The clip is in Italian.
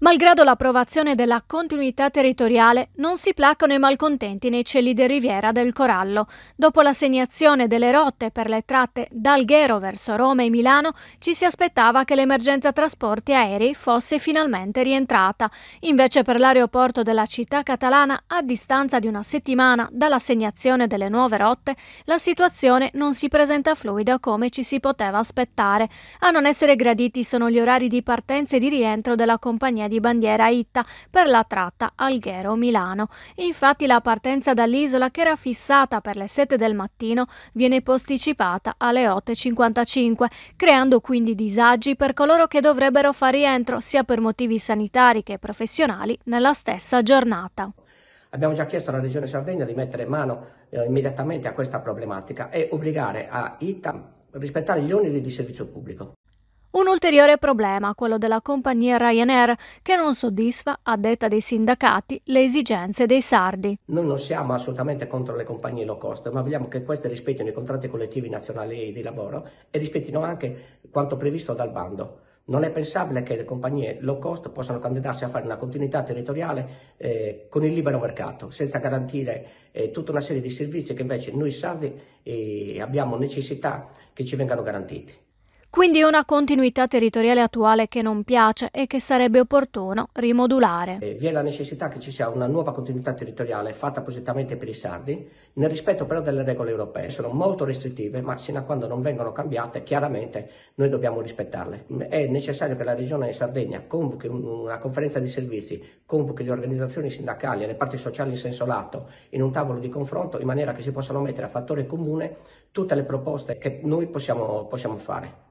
Malgrado l'approvazione della continuità territoriale, non si placano i malcontenti nei cieli di Riviera del Corallo. Dopo l'assegnazione delle rotte per le tratte d'Alghero verso Roma e Milano, ci si aspettava che l'emergenza trasporti aerei fosse finalmente rientrata. Invece per l'aeroporto della città catalana, a distanza di una settimana dall'assegnazione delle nuove rotte, la situazione non si presenta fluida come ci si poteva aspettare. A non essere graditi sono gli orari di partenza e di rientro della compagnia linea di bandiera Itta per la tratta Alghero-Milano. Infatti la partenza dall'isola, che era fissata per le 7 del mattino, viene posticipata alle 8.55, creando quindi disagi per coloro che dovrebbero far rientro sia per motivi sanitari che professionali nella stessa giornata. Abbiamo già chiesto alla Regione Sardegna di mettere mano eh, immediatamente a questa problematica e obbligare a ITA a rispettare gli oneri di servizio pubblico. Un ulteriore problema, quello della compagnia Ryanair, che non soddisfa, a detta dei sindacati, le esigenze dei sardi. Noi non siamo assolutamente contro le compagnie low cost, ma vogliamo che queste rispettino i contratti collettivi nazionali di lavoro e rispettino anche quanto previsto dal bando. Non è pensabile che le compagnie low cost possano candidarsi a fare una continuità territoriale eh, con il libero mercato, senza garantire eh, tutta una serie di servizi che invece noi sardi eh, abbiamo necessità che ci vengano garantiti. Quindi una continuità territoriale attuale che non piace e che sarebbe opportuno rimodulare. Eh, vi è la necessità che ci sia una nuova continuità territoriale fatta appositamente per i sardi, nel rispetto però delle regole europee. Sono molto restrittive, ma sino a quando non vengono cambiate, chiaramente noi dobbiamo rispettarle. Mm, è necessario che la Regione Sardegna convochi una conferenza di servizi, convochi le organizzazioni sindacali e le parti sociali in senso lato in un tavolo di confronto in maniera che si possano mettere a fattore comune tutte le proposte che noi possiamo, possiamo fare.